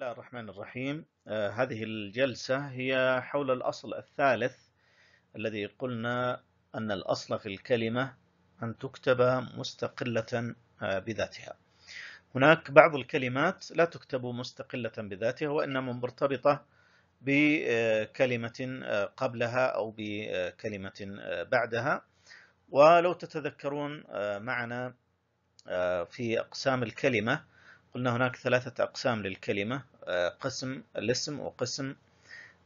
الله الرحمن الرحيم آه هذه الجلسة هي حول الأصل الثالث الذي قلنا أن الأصل في الكلمة أن تكتب مستقلة آه بذاتها هناك بعض الكلمات لا تكتب مستقلة بذاتها وإنما مرتبطة بكلمة آه، قبلها أو بكلمة آه، بعدها ولو تتذكرون آه، معنا في أقسام الكلمة قلنا هناك ثلاثة أقسام للكلمة آه، قسم الاسم وقسم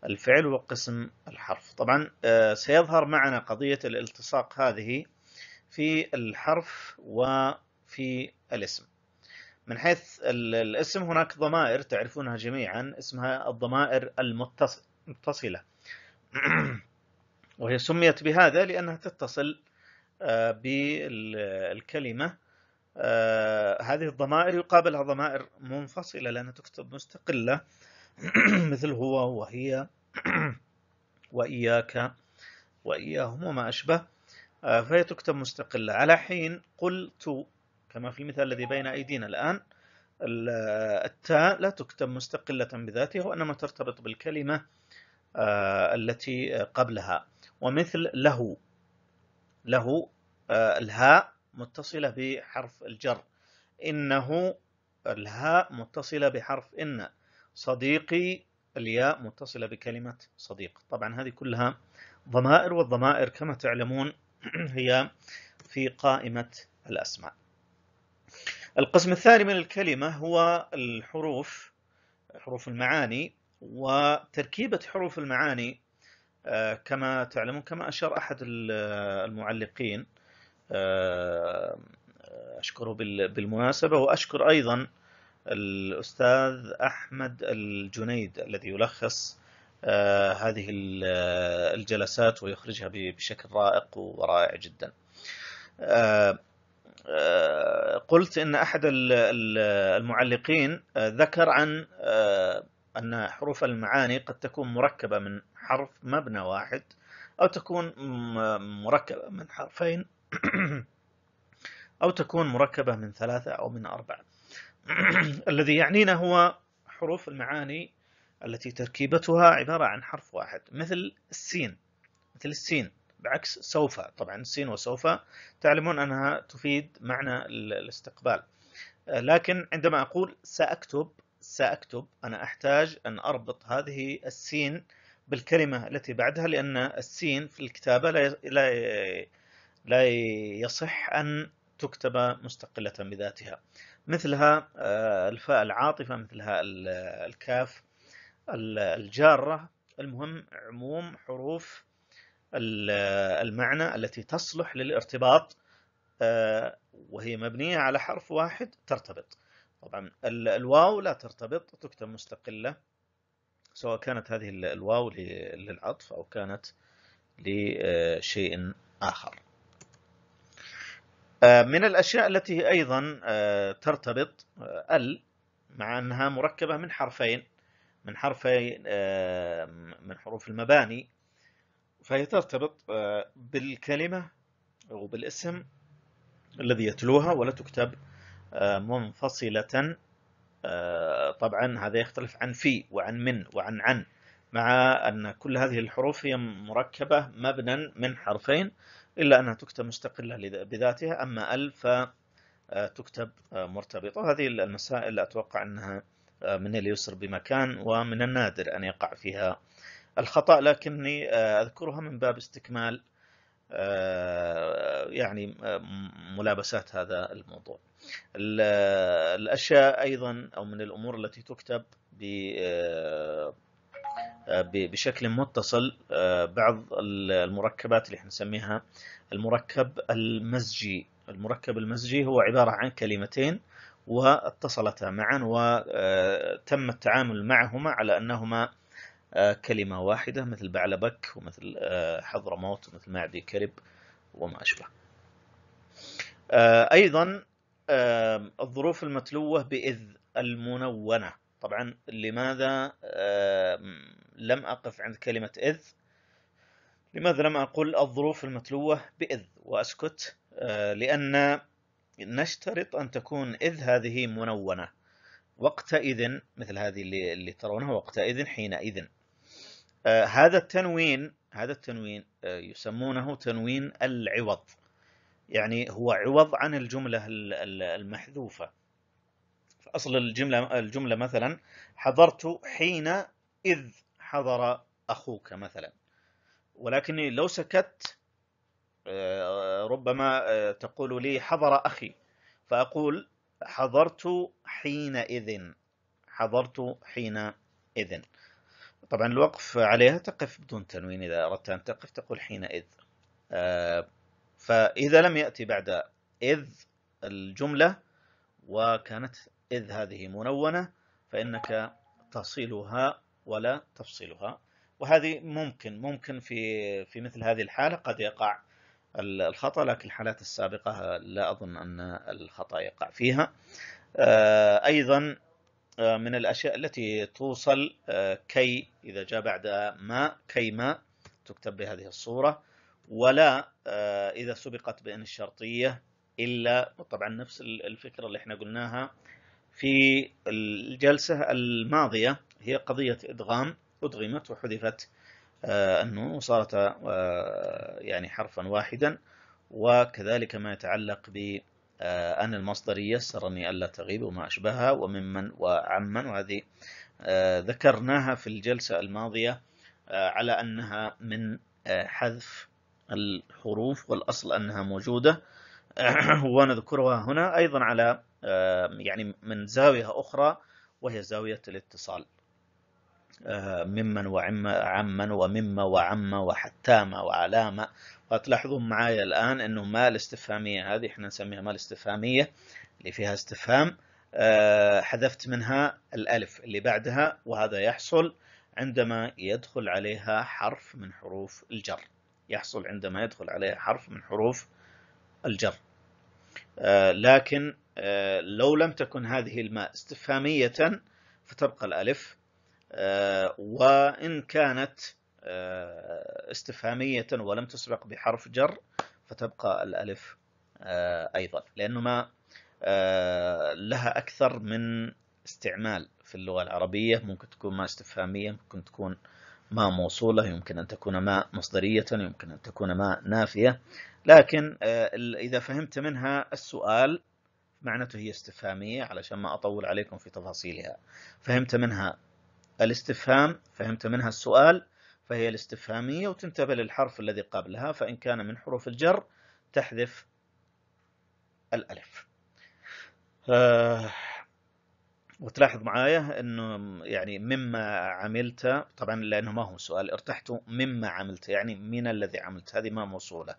الفعل وقسم الحرف طبعا آه، سيظهر معنا قضية الالتصاق هذه في الحرف وفي الاسم من حيث الاسم هناك ضمائر تعرفونها جميعا اسمها الضمائر المتصلة وهي سميت بهذا لأنها تتصل آه، بالكلمة آه، هذه الضمائر يقابلها ضمائر منفصلة لأنها تكتب مستقلة مثل هو وهي وإياك وإياهم وما أشبه آه، فهي تكتب مستقلة على حين قلت كما في المثال الذي بين أيدينا الآن التاء لا تكتب مستقلة بذاتها وإنما ترتبط بالكلمة آه، التي قبلها ومثل له له الهاء متصلة بحرف الجر إنه الهاء متصلة بحرف إن صديقي الياء متصلة بكلمة صديق طبعا هذه كلها ضمائر والضمائر كما تعلمون هي في قائمة الأسماء القسم الثاني من الكلمة هو الحروف حروف المعاني وتركيبة حروف المعاني آه، كما تعلمون كما أشار أحد المعلقين آه، أشكره بالمناسبة وأشكر أيضا الأستاذ أحمد الجنيد الذي يلخص آه، هذه آه، الجلسات ويخرجها بشكل رائق ورائع جدا قلت ان احد المعلقين ذكر عن ان حروف المعاني قد تكون مركبه من حرف مبنى واحد او تكون مركبه من حرفين أو تكون مركبة من ثلاثة أو من أربعة الذي يعنينا هو حروف المعاني التي تركيبتها عبارة عن حرف واحد مثل السين مثل السين بعكس سوف طبعا السين وسوف تعلمون أنها تفيد معنى الاستقبال لكن عندما أقول سأكتب سأكتب أنا أحتاج أن أربط هذه السين بالكلمة التي بعدها لأن السين في الكتابة لا لا يصح أن تكتب مستقلة بذاتها مثلها آه، الفاء العاطفة مثلها الكاف الجارة المهم عموم حروف المعنى التي تصلح للارتباط آه، وهي مبنية على حرف واحد ترتبط طبعا الواو لا ترتبط تكتب مستقلة سواء كانت هذه الواو للعطف أو كانت لشيء آخر آه، من الاشياء التي ايضا آه، ترتبط آه، ال مع انها مركبه من حرفين من حرفي من حروف المباني فهي ترتبط بالكلمه او بالاسم الذي يتلوها ولا تكتب منفصله طبعا هذا يختلف عن في وعن من وعن عن مع ان كل هذه الحروف هي مركبه مبنى من حرفين إلا أنها تكتب مستقلة بذاتها أما ال فتكتب آه، آه، مرتبطة وهذه المسائل أتوقع أنها آه، من اليسر بمكان ومن النادر أن يقع فيها الخطأ لكني أذكرها من باب استكمال يعني ملابسات هذا الموضوع الأشياء أيضا أو من الأمور التي تكتب آه، بشكل متصل آه، بعض المركبات اللي احنا نسميها المركب المزجي المركب المزجي هو عبارة عن كلمتين واتصلتا معا وتم آه، التعامل معهما على أنهما كلمة واحدة مثل بعلبك ومثل حضرموت ومثل معدي كرب وما أشبه أيضا الظروف المتلوة بإذ المنونة طبعا لماذا آه، لم أقف عند كلمة إذ لماذا لم أقول الظروف المتلوة بإذ وأسكت آه، لأن نشترط أن تكون إذ هذه منونة وقتئذ مثل هذه اللي, اللي ترونها وقتئذ حينئذ آه، هذا التنوين هذا التنوين يسمونه تنوين العوض يعني هو عوض عن الجملة المحذوفة في أصل الجملة الجملة مثلا حضرت حين إذ حضر أخوك مثلا ولكني لو سكت آه، ربما آه، تقول لي حضر أخي فأقول حضرت حين اذ حضرت حين اذ طبعا الوقف عليها تقف بدون تنوين إذا أردت أن تقف تقول حين اذ آه، فإذا لم يأتي بعد إذ الجملة وكانت إذ هذه منونة فإنك تصلها ولا تفصلها وهذه ممكن ممكن في في مثل هذه الحالة قد يقع الخطأ لكن الحالات السابقة لا أظن أن الخطأ يقع فيها آه، أيضا آه، من الأشياء التي توصل آه، كي إذا جاء بعد ما كي ما تكتب بهذه الصورة ولا إذا سبقت بأن الشرطية إلا طبعا نفس الفكرة اللي احنا قلناها في الجلسة الماضية هي قضية إدغام أدغمت وحذفت آه، النون وصارت آه، يعني حرفا واحدا وكذلك ما يتعلق ب آه، أن المصدر يسرني ألا تغيب وما أشبهها وممن وعمن وهذه ذكرناها في الجلسة الماضية على أنها من حذف الحروف والأصل أنها موجودة ونذكرها هنا أيضا على آه، يعني من زاوية أخرى وهي زاوية الاتصال آه، ممن وعما عمن ومما وعما وحتاما وعلامة وتلاحظون معايا الآن أنه ما الاستفهامية هذه احنا نسميها ما الاستفهامية اللي فيها استفهام آه، حذفت منها الألف اللي بعدها وهذا يحصل عندما يدخل عليها حرف من حروف الجر يحصل عندما يدخل عليها حرف من حروف الجر لكن آه، لو لم تكن هذه الماء استفهامية فتبقى الألف آه، وإن كانت آه، استفهامية ولم تسبق بحرف جر فتبقى الألف أيضا لأنه ما لها أكثر من استعمال في اللغة العربية ممكن تكون ما استفهامية ممكن تكون ما موصولة يمكن أن تكون ما مصدرية يمكن أن تكون ما نافية لكن إذا فهمت منها السؤال معناته هي استفهامية علشان ما أطول عليكم في تفاصيلها فهمت منها الاستفهام فهمت منها السؤال فهي الاستفهامية وتنتبه للحرف الذي قبلها فإن كان من حروف الجر تحذف الألف آه وتلاحظ معايا انه يعني مما عملت طبعا لانه ما هو سؤال ارتحت مما عملت يعني من الذي عملت هذه ما موصوله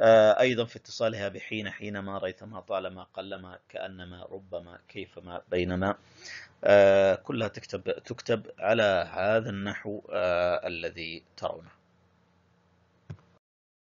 آه، أيضا في اتصالها بحين حينما ريثما طالما قلما كأنما ربما كيفما بينما آه، كلها تكتب, تكتب على هذا النحو آه، الذي ترونه